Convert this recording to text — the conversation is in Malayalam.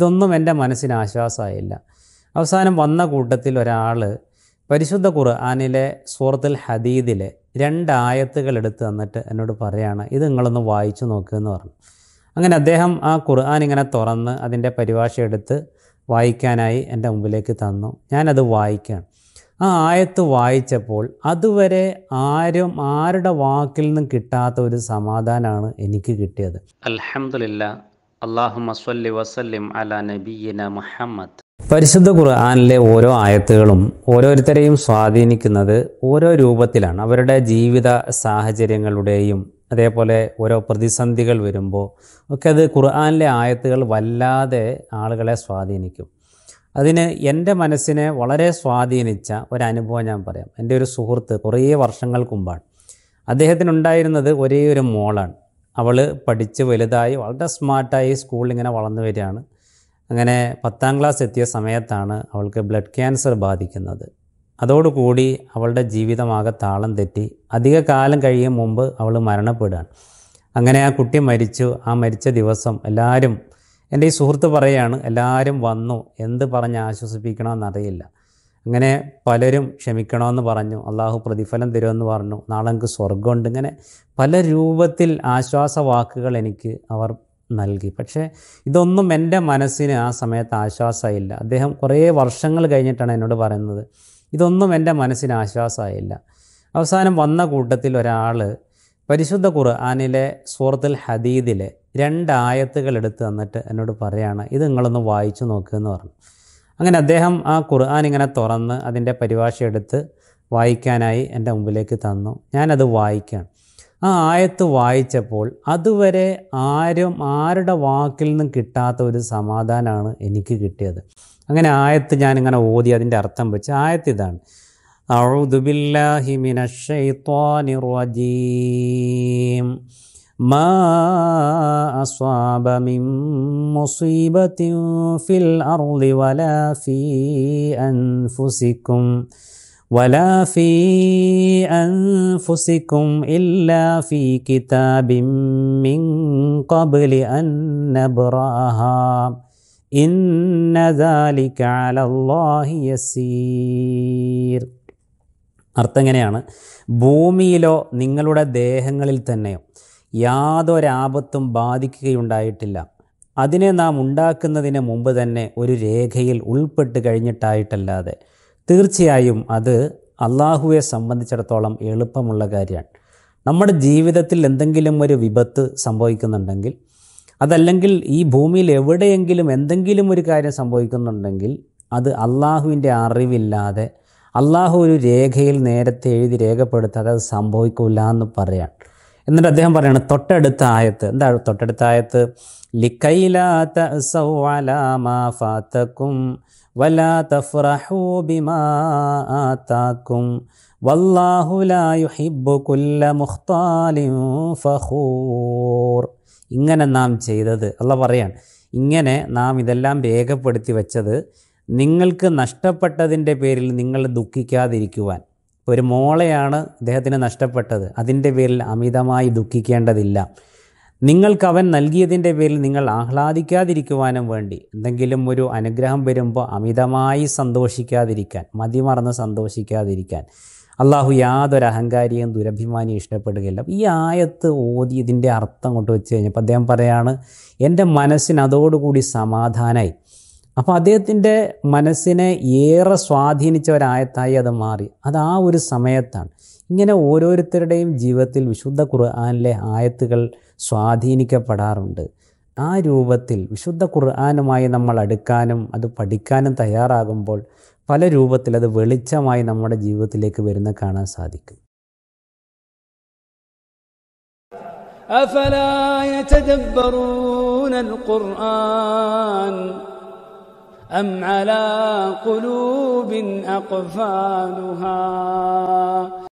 ഇതൊന്നും എൻ്റെ മനസ്സിന് ആശ്വാസമായില്ല അവസാനം വന്ന കൂട്ടത്തിൽ ഒരാൾ പരിശുദ്ധ ഖുർആാനിലെ സൂറത്തുൽ ഹദീദിലെ രണ്ടായത്തുകൾ എടുത്ത് തന്നിട്ട് എന്നോട് പറയുകയാണ് ഇത് നിങ്ങളൊന്ന് വായിച്ചു നോക്കുക എന്ന് പറഞ്ഞു അങ്ങനെ അദ്ദേഹം ആ ഖുർആൻ ഇങ്ങനെ തുറന്ന് അതിൻ്റെ പരിഭാഷ എടുത്ത് വായിക്കാനായി എൻ്റെ മുമ്പിലേക്ക് തന്നു ഞാനത് വായിക്കുകയാണ് ആ ആയത്ത് വായിച്ചപ്പോൾ അതുവരെ ആരും ആരുടെ വാക്കിൽ നിന്നും കിട്ടാത്ത ഒരു സമാധാനമാണ് എനിക്ക് കിട്ടിയത് അലഹമില്ല അള്ളാഹുമസ്വല്ലി വസല്ലിം അല നബീന മുഹമ്മദ് പരിശുദ്ധ ഖുർആാനിലെ ഓരോ ആയത്തുകളും ഓരോരുത്തരെയും സ്വാധീനിക്കുന്നത് ഓരോ രൂപത്തിലാണ് അവരുടെ ജീവിത സാഹചര്യങ്ങളുടെയും അതേപോലെ ഓരോ പ്രതിസന്ധികൾ വരുമ്പോൾ ഒക്കെ അത് ഖുർആാനിലെ ആയത്തുകൾ വല്ലാതെ ആളുകളെ സ്വാധീനിക്കും അതിന് എൻ്റെ മനസ്സിനെ വളരെ സ്വാധീനിച്ച ഒരനുഭവം ഞാൻ പറയാം എൻ്റെ ഒരു സുഹൃത്ത് കുറേ വർഷങ്ങൾക്ക് മുമ്പാണ് അദ്ദേഹത്തിനുണ്ടായിരുന്നത് ഒരേ ഒരു മോളാണ് അവൾ പഠിച്ച് വലുതായി വളരെ സ്മാർട്ടായി സ്കൂളിൽ ഇങ്ങനെ വളർന്നു വരികയാണ് അങ്ങനെ പത്താം ക്ലാസ് എത്തിയ സമയത്താണ് അവൾക്ക് ബ്ലഡ് ക്യാൻസർ ബാധിക്കുന്നത് അതോടുകൂടി അവളുടെ ജീവിതമാകെ താളം തെറ്റി അധിക കാലം കഴിയും മുമ്പ് അവൾ മരണപ്പെടുകയാണ് അങ്ങനെ ആ കുട്ടി മരിച്ചു ആ മരിച്ച ദിവസം എല്ലാവരും എൻ്റെ ഈ സുഹൃത്ത് പറയുകയാണ് എല്ലാവരും വന്നു എന്ത് പറഞ്ഞ് ആശ്വസിപ്പിക്കണമെന്നറിയില്ല അങ്ങനെ പലരും ക്ഷമിക്കണമെന്ന് പറഞ്ഞു അള്ളാഹു പ്രതിഫലം തരുമെന്ന് പറഞ്ഞു നാളെ എനിക്ക് സ്വർഗമുണ്ട് ഇങ്ങനെ പല രൂപത്തിൽ ആശ്വാസ വാക്കുകൾ എനിക്ക് അവർ നൽകി പക്ഷേ ഇതൊന്നും എൻ്റെ മനസ്സിന് ആ സമയത്ത് ആശ്വാസമായില്ല അദ്ദേഹം കുറേ വർഷങ്ങൾ കഴിഞ്ഞിട്ടാണ് എന്നോട് പറയുന്നത് ഇതൊന്നും എൻ്റെ മനസ്സിന് ആശ്വാസമായില്ല അവസാനം വന്ന കൂട്ടത്തിൽ ഒരാൾ പരിശുദ്ധ ഖുർആാനിലെ സൂറത്തുൽ ഹദീദിലെ രണ്ടായത്തുകൾ എടുത്ത് തന്നിട്ട് എന്നോട് പറയുകയാണ് ഇത് നിങ്ങളൊന്ന് വായിച്ചു നോക്കുക എന്ന് പറഞ്ഞു അങ്ങനെ അദ്ദേഹം ആ ഖുർആൻ ഇങ്ങനെ തുറന്ന് അതിൻ്റെ പരിഭാഷ എടുത്ത് വായിക്കാനായി എൻ്റെ മുമ്പിലേക്ക് തന്നു ഞാനത് വായിക്കുകയാണ് ആ ആയത്ത് വായിച്ചപ്പോൾ അതുവരെ ആരും ആരുടെ വാക്കിൽ നിന്നും കിട്ടാത്ത ഒരു സമാധാനമാണ് എനിക്ക് കിട്ടിയത് അങ്ങനെ ആയത്ത് ഞാനിങ്ങനെ ഓതി അതിൻ്റെ അർത്ഥം വെച്ച് ആയത്ത് ഇതാണ് അഴുദുബില്ലാഹിമിനീം അർത്ഥം എങ്ങനെയാണ് ഭൂമിയിലോ നിങ്ങളുടെ ദേഹങ്ങളിൽ തന്നെയോ യാതൊരാപത്തും ബാധിക്കുകയുണ്ടായിട്ടില്ല അതിനെ നാം ഉണ്ടാക്കുന്നതിന് മുമ്പ് തന്നെ ഒരു രേഖയിൽ ഉൾപ്പെട്ട് കഴിഞ്ഞിട്ടായിട്ടല്ലാതെ തീർച്ചയായും അത് അള്ളാഹുവെ സംബന്ധിച്ചിടത്തോളം എളുപ്പമുള്ള കാര്യമാണ് നമ്മുടെ ജീവിതത്തിൽ എന്തെങ്കിലും ഒരു വിപത്ത് സംഭവിക്കുന്നുണ്ടെങ്കിൽ അതല്ലെങ്കിൽ ഈ ഭൂമിയിൽ എവിടെയെങ്കിലും എന്തെങ്കിലും ഒരു കാര്യം സംഭവിക്കുന്നുണ്ടെങ്കിൽ അത് അള്ളാഹുവിൻ്റെ അറിവില്ലാതെ അള്ളാഹു ഒരു രേഖയിൽ നേരത്തെ എഴുതി രേഖപ്പെടുത്താതെ അത് സംഭവിക്കില്ല എന്ന് പറയാൻ എന്നിട്ട് അദ്ദേഹം പറയാണ് തൊട്ടടുത്ത ആയത്ത് എന്താ തൊട്ടടുത്ത ആയത്ത് ലിക്കൈലാത്തും ഇങ്ങനെ നാം ചെയ്തത് അല്ല പറയാൻ ഇങ്ങനെ നാം ഇതെല്ലാം രേഖപ്പെടുത്തി വച്ചത് നിങ്ങൾക്ക് നഷ്ടപ്പെട്ടതിൻ്റെ പേരിൽ നിങ്ങൾ ദുഃഖിക്കാതിരിക്കുവാൻ ഒരു മോളെയാണ് അദ്ദേഹത്തിന് നഷ്ടപ്പെട്ടത് അതിൻ്റെ പേരിൽ അമിതമായി ദുഃഖിക്കേണ്ടതില്ല നിങ്ങൾക്ക് അവൻ നൽകിയതിൻ്റെ പേരിൽ നിങ്ങൾ ആഹ്ലാദിക്കാതിരിക്കുവാനും വേണ്ടി എന്തെങ്കിലും ഒരു അനുഗ്രഹം വരുമ്പോൾ അമിതമായി സന്തോഷിക്കാതിരിക്കാൻ മതിമറന്ന് സന്തോഷിക്കാതിരിക്കാൻ അള്ളാഹു യാതൊരു അഹങ്കാരിയും ദുരഭിമാനിയും ഇഷ്ടപ്പെടുകയില്ല ഈ ആയത്ത് ഓതി ഇതിൻ്റെ അർത്ഥം കൊണ്ട് വെച്ച് കഴിഞ്ഞപ്പോൾ അദ്ദേഹം പറയാണ് എൻ്റെ മനസ്സിന് അതോടുകൂടി സമാധാനമായി അപ്പോൾ അദ്ദേഹത്തിൻ്റെ മനസ്സിനെ ഏറെ സ്വാധീനിച്ച ഒരായത്തായി അത് മാറി അത് ആ ഒരു സമയത്താണ് ഇങ്ങനെ ഓരോരുത്തരുടെയും ജീവിതത്തിൽ വിശുദ്ധ ഖുർആാനിലെ ആയത്തുകൾ സ്വാധീനിക്കപ്പെടാറുണ്ട് ആ രൂപത്തിൽ വിശുദ്ധ ഖുർആാനുമായി നമ്മൾ അടുക്കാനും അത് പഠിക്കാനും തയ്യാറാകുമ്പോൾ പല രൂപത്തിൽ അത് വെളിച്ചമായി നമ്മുടെ ജീവിതത്തിലേക്ക് വരുന്ന കാണാൻ സാധിക്കും أفلا أم على قلوب أقفالها